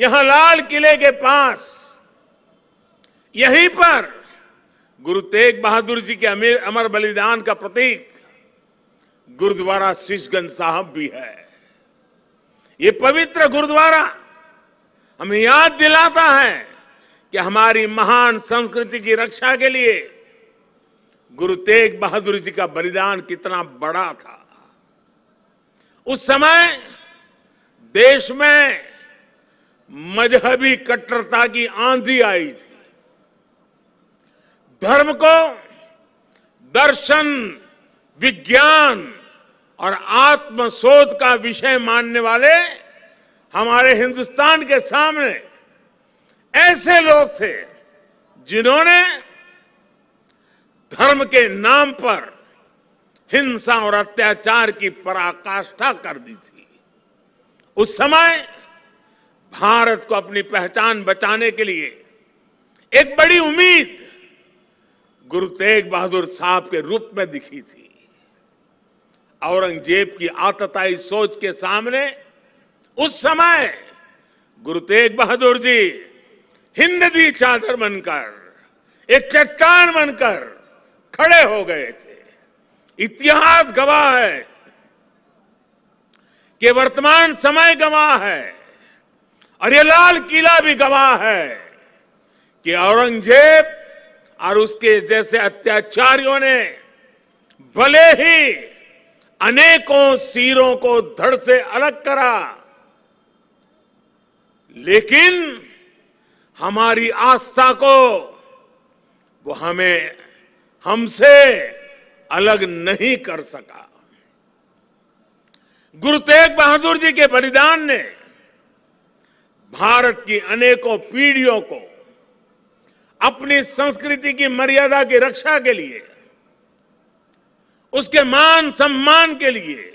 यहां लाल किले के पास यहीं पर गुरु तेग बहादुर जी के अमीर अमर बलिदान का प्रतीक गुरुद्वारा शीशगंज साहब भी है ये पवित्र गुरुद्वारा हमें याद दिलाता है कि हमारी महान संस्कृति की रक्षा के लिए गुरु तेग बहादुर जी का बलिदान कितना बड़ा था उस समय देश में मजहबी कट्टरता की आंधी आई थी धर्म को दर्शन विज्ञान और आत्मशोध का विषय मानने वाले हमारे हिंदुस्तान के सामने ऐसे लोग थे जिन्होंने धर्म के नाम पर हिंसा और अत्याचार की पराकाष्ठा कर दी थी उस समय भारत को अपनी पहचान बचाने के लिए एक बड़ी उम्मीद गुरु तेग बहादुर साहब के रूप में दिखी थी औरंगजेब की आतताई सोच के सामने उस समय गुरु तेग बहादुर जी हिंद चादर बनकर एक चट्टान बनकर खड़े हो गए थे इतिहास गवाह है कि वर्तमान समय गवाह है और ये लाल किला भी गवाह है कि औरंगजेब और उसके जैसे अत्याचारियों ने भले ही अनेकों सिरों को धड़ से अलग करा लेकिन हमारी आस्था को वो हमें हमसे अलग नहीं कर सका गुरु तेग बहादुर जी के बलिदान ने भारत की अनेकों पीढ़ियों को अपनी संस्कृति की मर्यादा की रक्षा के लिए उसके मान सम्मान के लिए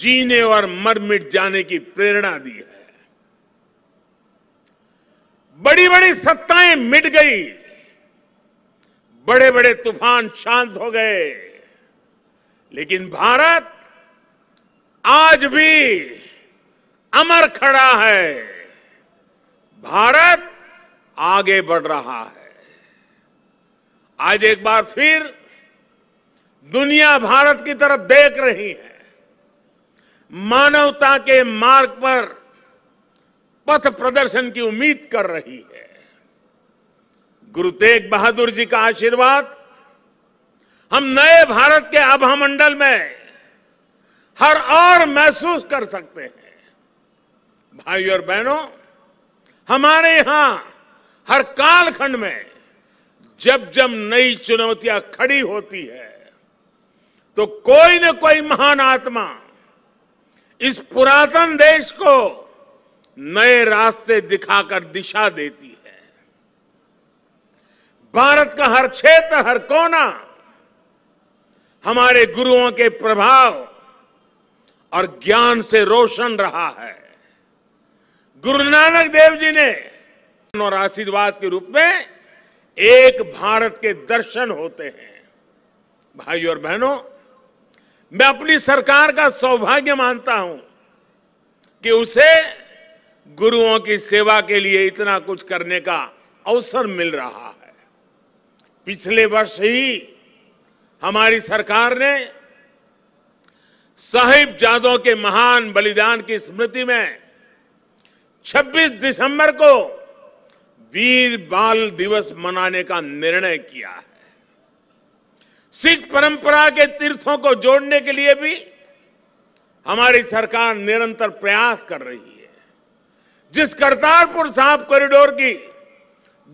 जीने और मर मिट जाने की प्रेरणा दी है बड़ी बड़ी सत्ताएं मिट गई बड़े बड़े तूफान शांत हो गए लेकिन भारत आज भी अमर खड़ा है भारत आगे बढ़ रहा है आज एक बार फिर दुनिया भारत की तरफ देख रही है मानवता के मार्ग पर पथ प्रदर्शन की उम्मीद कर रही है गुरु तेग बहादुर जी का आशीर्वाद हम नए भारत के मंडल में हर और महसूस कर सकते हैं भाई और बहनों हमारे यहां हर कालखंड में जब जब नई चुनौतियां खड़ी होती है तो कोई न कोई महान आत्मा इस पुरातन देश को नए रास्ते दिखाकर दिशा देती है भारत का हर क्षेत्र हर कोना हमारे गुरुओं के प्रभाव और ज्ञान से रोशन रहा है गुरु नानक देव जी ने और आशीर्वाद के रूप में एक भारत के दर्शन होते हैं भाई और बहनों मैं अपनी सरकार का सौभाग्य मानता हूं कि उसे गुरुओं की सेवा के लिए इतना कुछ करने का अवसर मिल रहा है पिछले वर्ष ही हमारी सरकार ने साहिब जादों के महान बलिदान की स्मृति में 26 दिसंबर को वीर बाल दिवस मनाने का निर्णय किया है सिख परंपरा के तीर्थों को जोड़ने के लिए भी हमारी सरकार निरंतर प्रयास कर रही है जिस करतारपुर साहब कॉरिडोर की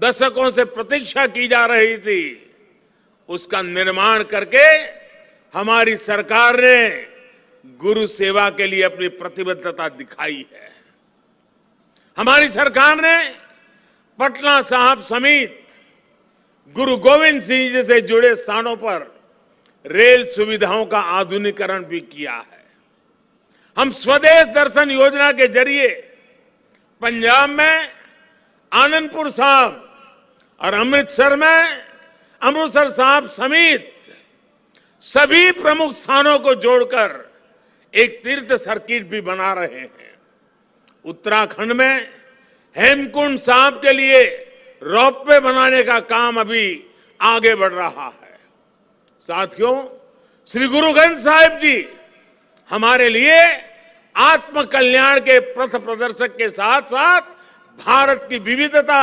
दशकों से प्रतीक्षा की जा रही थी उसका निर्माण करके हमारी सरकार ने गुरु सेवा के लिए अपनी प्रतिबद्धता दिखाई है हमारी सरकार ने पटना साहब समेत गुरु गोविंद सिंह जी से जुड़े स्थानों पर रेल सुविधाओं का आधुनिकरण भी किया है हम स्वदेश दर्शन योजना के जरिए पंजाब में आनंदपुर साहब और अमृतसर में अमृतसर साहब समेत सभी प्रमुख स्थानों को जोड़कर एक तीर्थ सर्किट भी बना रहे हैं उत्तराखंड में हेमकुंड साहब के लिए वे बनाने का काम अभी आगे बढ़ रहा है साथियों श्री गुरु ग्रंथ साहिब जी हमारे लिए आत्म कल्याण के पथ प्रदर्शक के साथ साथ भारत की विविधता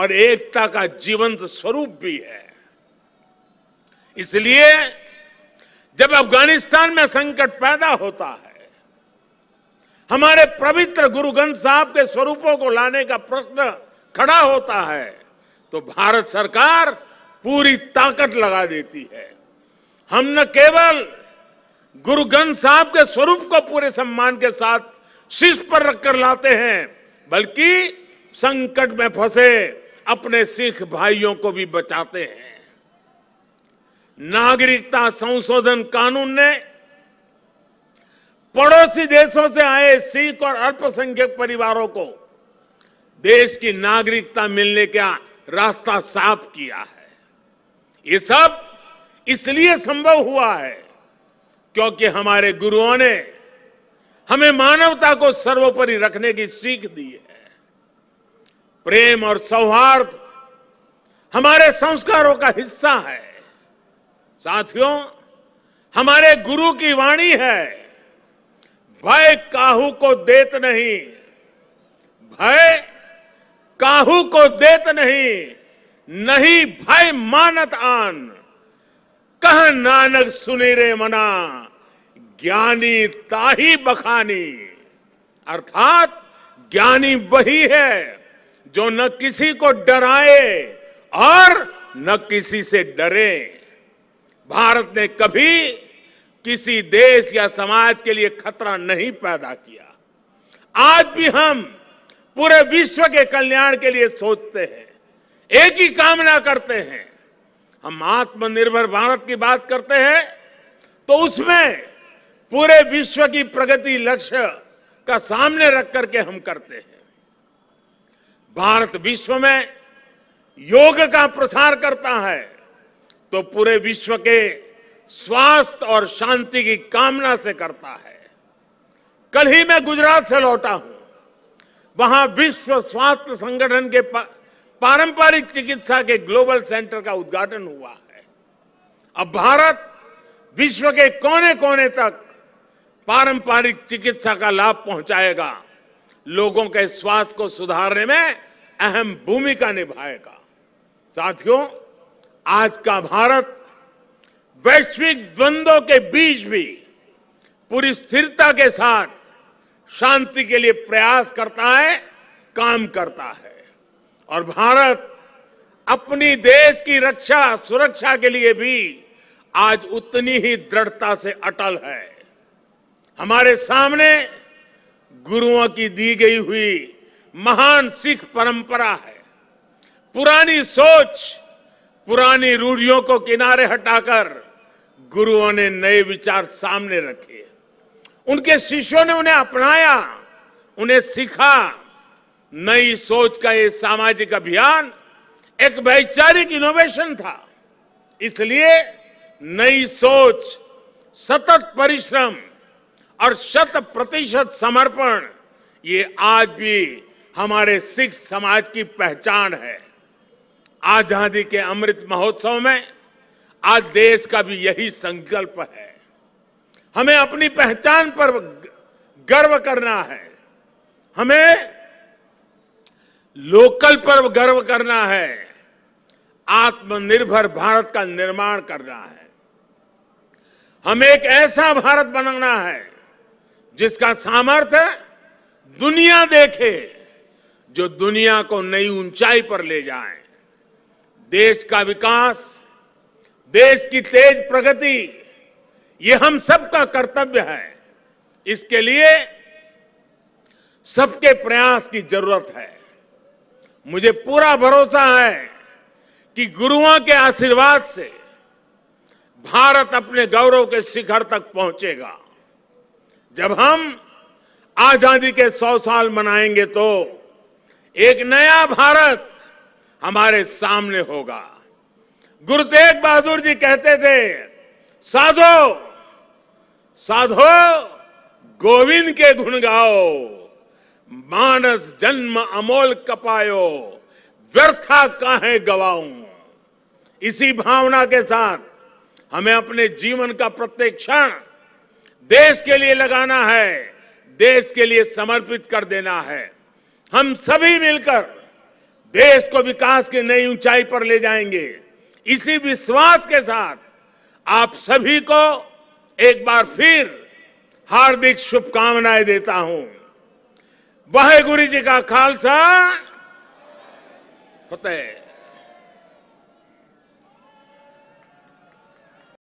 और एकता का जीवंत स्वरूप भी है इसलिए जब अफगानिस्तान में संकट पैदा होता है हमारे पवित्र गुरु ग्रंथ साहब के स्वरूपों को लाने का प्रश्न खड़ा होता है तो भारत सरकार पूरी ताकत लगा देती है हम न केवल गुरु ग्रंथ साहब के स्वरूप को पूरे सम्मान के साथ शीर्ष पर रखकर लाते हैं बल्कि संकट में फंसे अपने सिख भाइयों को भी बचाते हैं नागरिकता संशोधन कानून ने पड़ोसी देशों से आए सिख और अल्पसंख्यक परिवारों को देश की नागरिकता मिलने का रास्ता साफ किया है ये सब इसलिए संभव हुआ है क्योंकि हमारे गुरुओं ने हमें मानवता को सर्वोपरि रखने की सीख दी है प्रेम और सौहार्द हमारे संस्कारों का हिस्सा है साथियों हमारे गुरु की वाणी है भय काहू को देत नहीं भय काहू को देत नहीं नहीं भय मानत आन कह नानक सुनी रे मना ज्ञानी ताही बखानी अर्थात ज्ञानी वही है जो न किसी को डराए और न किसी से डरे भारत ने कभी किसी देश या समाज के लिए खतरा नहीं पैदा किया आज भी हम पूरे विश्व के कल्याण के लिए सोचते हैं एक ही कामना करते हैं हम आत्मनिर्भर भारत की बात करते हैं तो उसमें पूरे विश्व की प्रगति लक्ष्य का सामने रख करके हम करते हैं भारत विश्व में योग का प्रसार करता है तो पूरे विश्व के स्वास्थ्य और शांति की कामना से करता है कल ही मैं गुजरात से लौटा हूं वहां विश्व स्वास्थ्य संगठन के पारंपरिक चिकित्सा के ग्लोबल सेंटर का उद्घाटन हुआ है अब भारत विश्व के कोने कोने तक पारंपरिक चिकित्सा का लाभ पहुंचाएगा लोगों के स्वास्थ्य को सुधारने में अहम भूमिका निभाएगा साथियों आज का भारत वैश्विक द्वंद्वों के बीच भी पूरी स्थिरता के साथ शांति के लिए प्रयास करता है काम करता है और भारत अपनी देश की रक्षा सुरक्षा के लिए भी आज उतनी ही दृढ़ता से अटल है हमारे सामने गुरुओं की दी गई हुई महान सिख परंपरा है पुरानी सोच पुरानी रूढ़ियों को किनारे हटाकर गुरुओं ने नए विचार सामने रखे उनके शिष्यों ने उन्हें अपनाया उन्हें सीखा नई सोच का ये सामाजिक अभियान एक वैचारिक इनोवेशन था इसलिए नई सोच सतत परिश्रम और शत प्रतिशत समर्पण ये आज भी हमारे सिख समाज की पहचान है आजादी के अमृत महोत्सव में आज देश का भी यही संकल्प है हमें अपनी पहचान पर गर्व करना है हमें लोकल पर गर्व करना है आत्मनिर्भर भारत का निर्माण करना है हमें एक ऐसा भारत बनाना है जिसका सामर्थ्य दुनिया देखे जो दुनिया को नई ऊंचाई पर ले जाए देश का विकास देश की तेज प्रगति ये हम सबका कर्तव्य है इसके लिए सबके प्रयास की जरूरत है मुझे पूरा भरोसा है कि गुरुओं के आशीर्वाद से भारत अपने गौरव के शिखर तक पहुंचेगा जब हम आजादी के सौ साल मनाएंगे तो एक नया भारत हमारे सामने होगा गुरु तेग बहादुर जी कहते थे साधो साधो गोविंद के गुण गाओ मानस जन्म अमोल कपायो व्यर्था काहे गवाऊ इसी भावना के साथ हमें अपने जीवन का प्रत्येक क्षण देश के लिए लगाना है देश के लिए समर्पित कर देना है हम सभी मिलकर देश को विकास की नई ऊंचाई पर ले जाएंगे इसी विश्वास के साथ आप सभी को एक बार फिर हार्दिक शुभकामनाएं देता हूं वाहे गुरु जी का खालसा फतेह